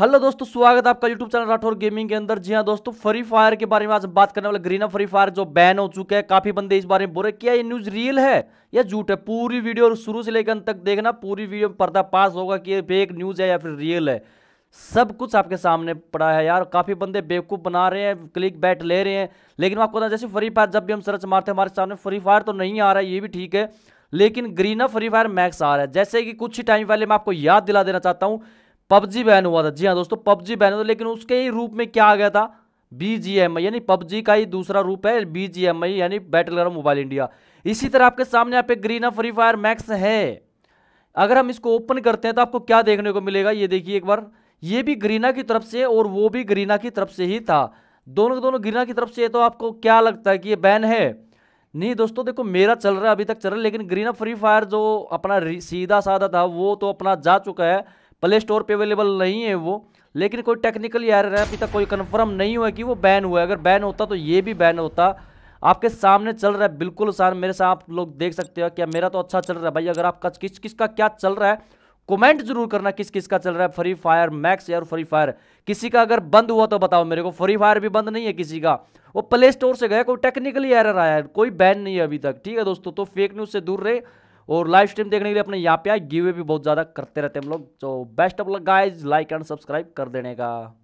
hello दोस्तों स्वागत है आपका यूट्यूब चैनल राठौर गेमिंग के अंदर जी हाँ दोस्तों फ्री फायर के बारे में आज बात करने वाले ग्रीना फ्री फायर जो बैन हो चुका है काफी बंदे इस बारे में बोल रहे क्या ये न्यूज रियल है या झूठ है पूरी वीडियो शुरू से लेकर अंत तक देखना पूरी वीडियो में पर्दा पास होगा कि ये फेक न्यूज है या फिर रियल है सब कुछ आपके सामने पड़ा है यार काफ़ी बंदे बेवकूफ़ बना रहे हैं क्लिक बैट ले रहे हैं लेकिन आपको बता जैसे फ्री फायर जब भी हम सर्च मारते हैं हमारे सामने फ्री फायर तो नहीं आ रहा है ये भी ठीक है लेकिन ग्रीना फ्री फायर मैक्स आ रहा है जैसे कि कुछ ही टाइम पहले मैं आपको याद दिला देना चाहता हूँ पबजी बैन हुआ था जी हाँ दोस्तों पबजी बैन हुआ था लेकिन उसके ही रूप में क्या आ गया था बीजीएमआई यानी पबजी का ही दूसरा रूप है बीजीएमआई यानी बैटल ग्राउंड मोबाइल इंडिया इसी तरह आपके सामने यहाँ पे ग्रीना फ्री फायर मैक्स है अगर हम इसको ओपन करते हैं तो आपको क्या देखने को मिलेगा ये देखिए एक बार ये भी ग्रीना की तरफ से और वो भी ग्रीना की तरफ से ही था दोनों के दोनों ग्रीना की तरफ से तो आपको क्या लगता है कि ये बैन है नहीं दोस्तों देखो मेरा चल रहा है अभी तक चल रहा है लेकिन ग्रीना फ्री फायर जो अपना सीधा साधा था वो तो अपना जा चुका है प्ले स्टोर पर अवेलेबल नहीं है वो लेकिन कोई टेक्निकल एरर है अभी तक कोई कन्फर्म नहीं हुआ कि वो बैन हुआ है अगर बैन होता तो ये भी बैन होता आपके सामने चल रहा है बिल्कुल सर मेरे साथ आप लोग देख सकते हो क्या मेरा तो अच्छा चल रहा है भाई अगर आपका किस किस का क्या चल रहा है कमेंट जरूर करना किस किस का चल रहा है फ्री फायर मैक्स और फ्री फायर किसी का अगर बंद हुआ तो बताओ मेरे को फ्री फायर भी बंद नहीं है किसी का वो प्ले स्टोर से गया कोई टेक्निकली एरर आया है कोई बैन नहीं है अभी तक ठीक है दोस्तों तो फेक न्यूज़ से दूर रहे और लाइव स्ट्रीम देखने के लिए अपने यहाँ पे आए गिवे भी बहुत ज़्यादा करते रहते हैं हम लोग तो best of luck guys like and subscribe कर देने का